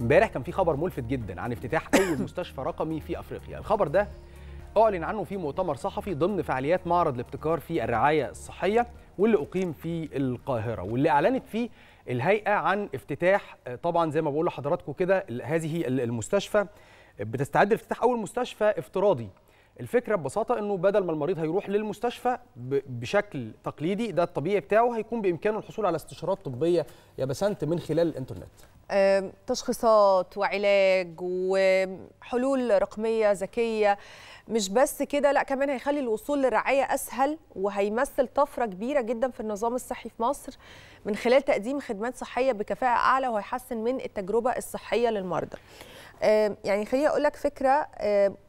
امبارح كان في خبر ملفت جدا عن افتتاح اول مستشفى رقمي في افريقيا الخبر ده اعلن عنه في مؤتمر صحفي ضمن فعاليات معرض الابتكار في الرعايه الصحيه واللي اقيم في القاهره واللي اعلنت فيه الهيئه عن افتتاح طبعا زي ما بقول لحضراتكم كده هذه المستشفى بتستعد لافتتاح اول مستشفى افتراضي الفكره ببساطه انه بدل ما المريض هيروح للمستشفى بشكل تقليدي ده الطبيعي بتاعه هيكون بامكانه الحصول على استشارات طبيه يا بسنت من خلال الانترنت تشخيصات وعلاج وحلول رقميه ذكيه مش بس كده لا كمان هيخلي الوصول للرعايه اسهل وهيمثل طفره كبيره جدا في النظام الصحي في مصر من خلال تقديم خدمات صحيه بكفاءه اعلى وهيحسن من التجربه الصحيه للمرضى. يعني خليني اقول لك فكره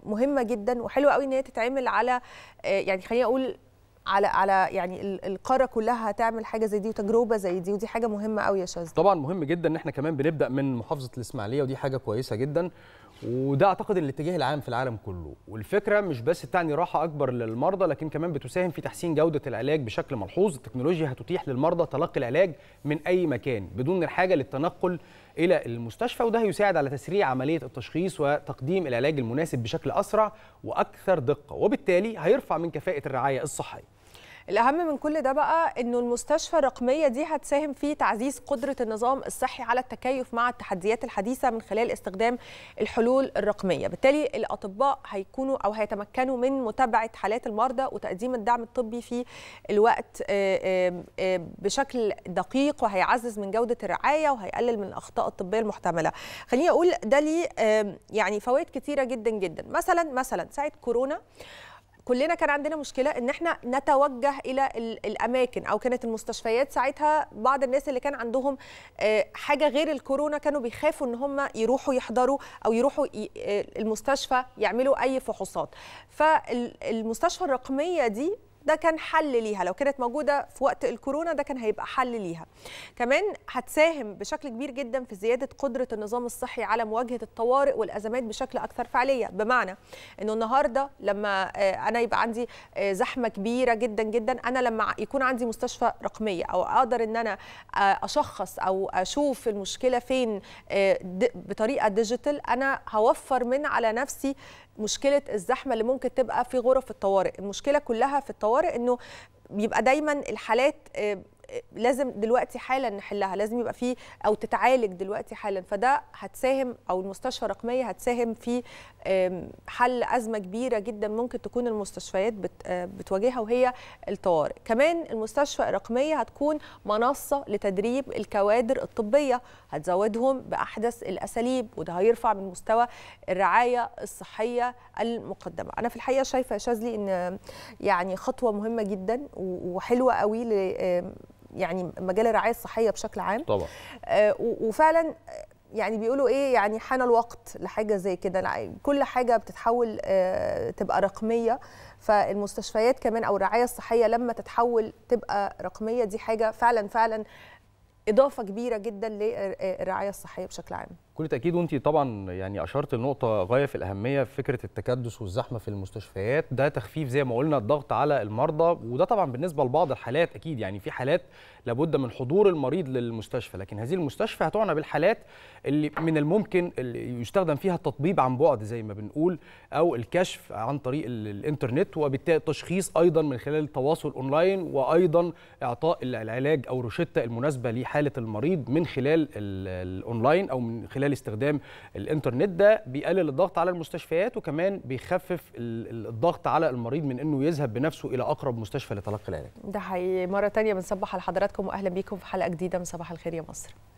مهمه جدا وحلوه قوي ان هي تتعمل على يعني خليني اقول على على يعني القاره كلها هتعمل حاجه زي دي وتجربه زي دي ودي حاجه مهمه قوي يا شاذلي طبعا مهم جدا ان احنا كمان بنبدا من محافظه الاسماعيليه ودي حاجه كويسه جدا وده اعتقد الاتجاه العام في العالم كله والفكره مش بس تعني راحه اكبر للمرضى لكن كمان بتساهم في تحسين جوده العلاج بشكل ملحوظ التكنولوجيا هتتيح للمرضى تلقي العلاج من اي مكان بدون الحاجه للتنقل الى المستشفى وده هيساعد على تسريع عمليه التشخيص وتقديم العلاج المناسب بشكل اسرع واكثر دقه وبالتالي هيرفع من كفاءه الرعايه الصحيه الاهم من كل ده بقى انه المستشفى الرقميه دي هتساهم في تعزيز قدره النظام الصحي على التكيف مع التحديات الحديثه من خلال استخدام الحلول الرقميه بالتالي الاطباء هيكونوا او هيتمكنوا من متابعه حالات المرضى وتقديم الدعم الطبي في الوقت آه، آه، آه، بشكل دقيق وهيعزز من جوده الرعايه وهيقلل من الاخطاء الطبيه المحتمله خليني اقول ده ليه يعني فوائد كتيره جدا جدا مثلا مثلا ساعه كورونا كلنا كان عندنا مشكله ان احنا نتوجه الى الاماكن او كانت المستشفيات ساعتها بعض الناس اللي كان عندهم آه، حاجه غير الكورونا كانوا بيخافوا ان هم يروحوا يحضروا او يروحوا آه، المستشفى يعملوا اي فحوصات فالمستشفى الرقميه دي ده كان حل ليها لو كانت موجوده في وقت الكورونا ده كان هيبقى حل ليها كمان هتساهم بشكل كبير جدا في زياده قدره النظام الصحي على مواجهه الطوارئ والازمات بشكل اكثر فعاليه بمعنى انه النهارده لما آه، انا يبقى عندي آه، زحمه كبيره جدا جدا انا لما يكون عندي مستشفى رقميه او اقدر ان انا آه، اشخص او اشوف المشكله فين بطريقه ديجيتال انا هوفر من على نفسي مشكله الزحمه اللي ممكن تبقى في غرف الطوارئ المشكله كلها في الطوارئ الطوارئ انه بيبقى دايما الحالات آه، لازم دلوقتي حالا نحلها لازم يبقى في او تتعالج دلوقتي حالا فده هتساهم او المستشفى الرقميه هتساهم في حل ازمه كبيره جدا ممكن تكون المستشفيات آه، بتواجهها وهي الطوارئ كمان المستشفى الرقميه هتكون منصه لتدريب الكوادر الطبيه هتزودهم باحدث الاساليب وده هيرفع من مستوى الرعايه الصحيه المقدمه انا في الحقيقه شايفه يا شاذلي ان يعني خطوه مهمه جدا وحلوه قوي يعني مجال الرعايه الصحيه بشكل عام طبعا آه، وفعلا آه، يعني بيقولوا ايه يعني حان الوقت لحاجه زي كده كل حاجه بتتحول آه، تبقى رقميه فالمستشفيات كمان او الرعايه الصحيه لما تتحول تبقى رقميه دي حاجه فعلا فعلا اضافه كبيره جدا للرعايه الصحيه بشكل عام بكل تاكيد وانت طبعا يعني اشرت لنقطه غايه في الاهميه في فكره التكدس والزحمه في المستشفيات ده تخفيف زي ما قلنا الضغط على المرضى وده طبعا بالنسبه لبعض الحالات اكيد يعني في حالات لابد من حضور المريض للمستشفى لكن هذه المستشفى هتعنى بالحالات اللي من الممكن اللي يستخدم فيها التطبيب عن بعد زي ما بنقول او الكشف عن طريق الانترنت وبالتالي التشخيص ايضا من خلال التواصل اونلاين وايضا اعطاء العلاج او روشته المناسبه لحاله المريض من خلال الاونلاين او من خلال خلال استخدام الانترنت ده بيقلل الضغط على المستشفيات وكمان بيخفف الضغط على المريض من انه يذهب بنفسه الى اقرب مستشفى لتلقي العلاج ده حقيقي مره ثانيه بنصبح على حضراتكم واهلا بيكم في حلقه جديده من صباح الخير يا مصر